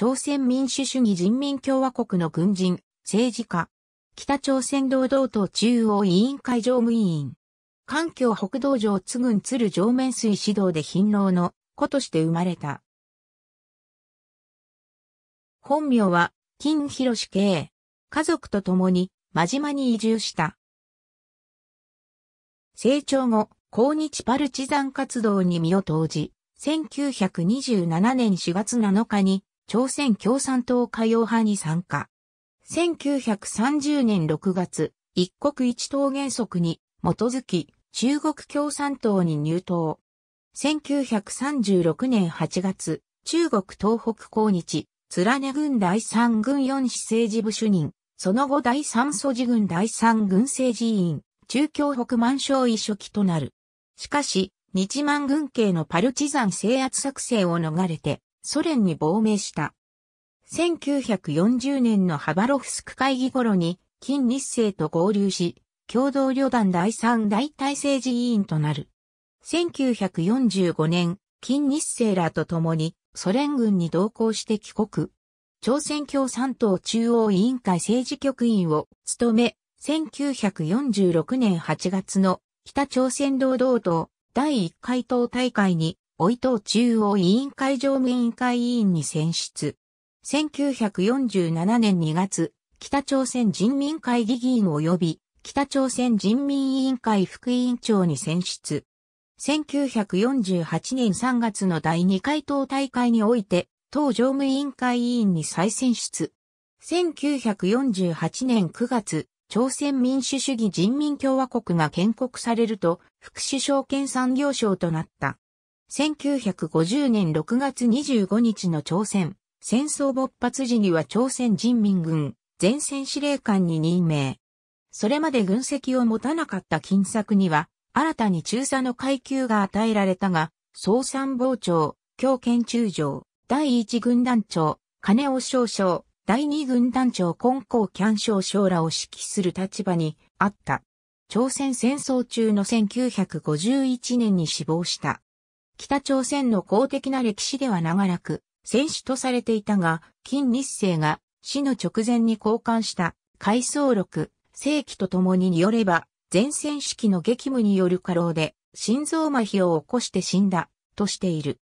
朝鮮民主主義人民共和国の軍人、政治家、北朝鮮労働党中央委員会常務委員、環境北道上津郡鶴上面水指導で勤労の子として生まれた。本名は、金広慶。家族と共に、真島に移住した。成長後、抗日パルチザン活動に身を投じ、1927年4月7日に朝鮮共産党海洋派に参加。1930年6月、一国一党原則に基づき中国共産党に入党。1936年8月、中国東北抗日、貫根軍第三軍四市政治部主任、その後第三祖地軍第三軍政治委員、中共北満省一書記となる。しかし、日満軍系のパルチザン制圧作戦を逃れて、ソ連に亡命した。1940年のハバロフスク会議頃に、金日成と合流し、共同旅団第三大体政治委員となる。1945年、金日成らと共にソ連軍に同行して帰国。朝鮮共産党中央委員会政治局員を務め、1946年8月の北朝鮮労働党第1回党大会におい藤中央委員会常務委員会委員に選出。1947年2月、北朝鮮人民会議議員及び北朝鮮人民委員会副委員長に選出。1948年3月の第2回党大会において、党常務委員会委員に再選出。1948年9月、朝鮮民主主義人民共和国が建国されると、副首相兼産業省となった。1950年6月25日の朝鮮、戦争勃発時には朝鮮人民軍、前線司令官に任命。それまで軍籍を持たなかった金策には、新たに中佐の階級が与えられたが、総参謀長、強権中将、第一軍団長、金尾少将、第二軍団長根高キャン少将らを指揮する立場にあった。朝鮮戦争中の1951年に死亡した。北朝鮮の公的な歴史では長らく、戦死とされていたが、金日成が死の直前に交換した回想録、世紀とともにによれば、前線式の激務による過労で心臓麻痺を起こして死んだ、としている。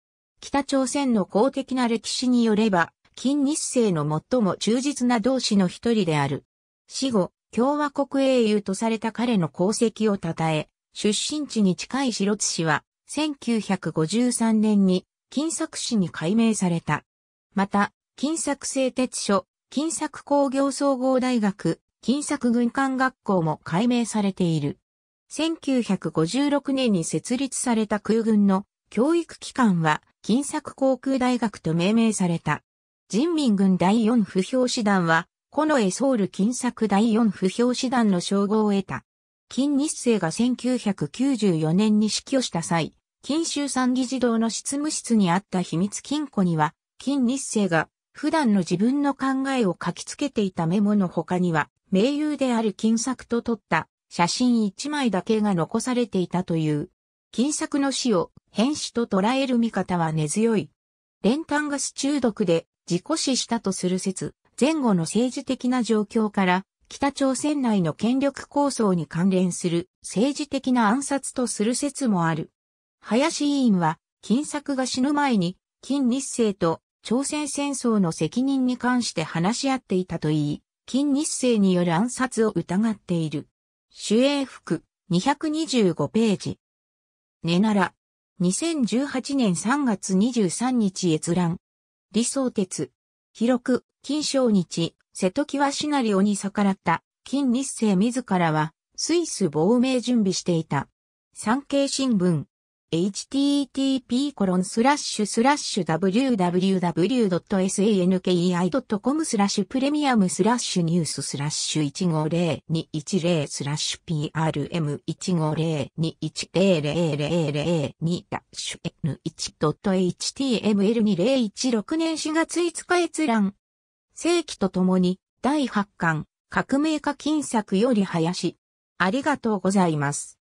北朝鮮の公的な歴史によれば、金日成の最も忠実な同志の一人である。死後、共和国英雄とされた彼の功績を称え、出身地に近い白津市は、1953年に金作市に改名された。また、金作製鉄所、金作工業総合大学、金作軍艦学校も改名されている。1956年に設立された空軍の教育機関は、金作航空大学と命名された。人民軍第四不評師団は、近衛ソウル金作第四不評師団の称号を得た。金日成が1994年に死去した際、金州参議事堂の執務室にあった秘密金庫には、金日成が普段の自分の考えを書きつけていたメモの他には、名優である金作と撮った写真一枚だけが残されていたという。金作の死を変死と捉える見方は根強い。練炭ガス中毒で事故死したとする説、前後の政治的な状況から、北朝鮮内の権力構想に関連する政治的な暗殺とする説もある。林委員は、金作が死ぬ前に、金日成と朝鮮戦争の責任に関して話し合っていたといい、金日成による暗殺を疑っている。主英服225ページ。ねなら、2018年3月23日閲覧。理想鉄。広く、金正日、瀬戸際シナリオに逆らった、金日成自らは、スイス亡命準備していた。産経新聞、http://www.sankei.com スラッシュプレミアムスラッシュニューススラッシュ150210スラッシュ PRM150210002 ダッシュ N1.html2016 年4月5日閲覧。世紀とともに第8巻革命家金作より林。ありがとうございます。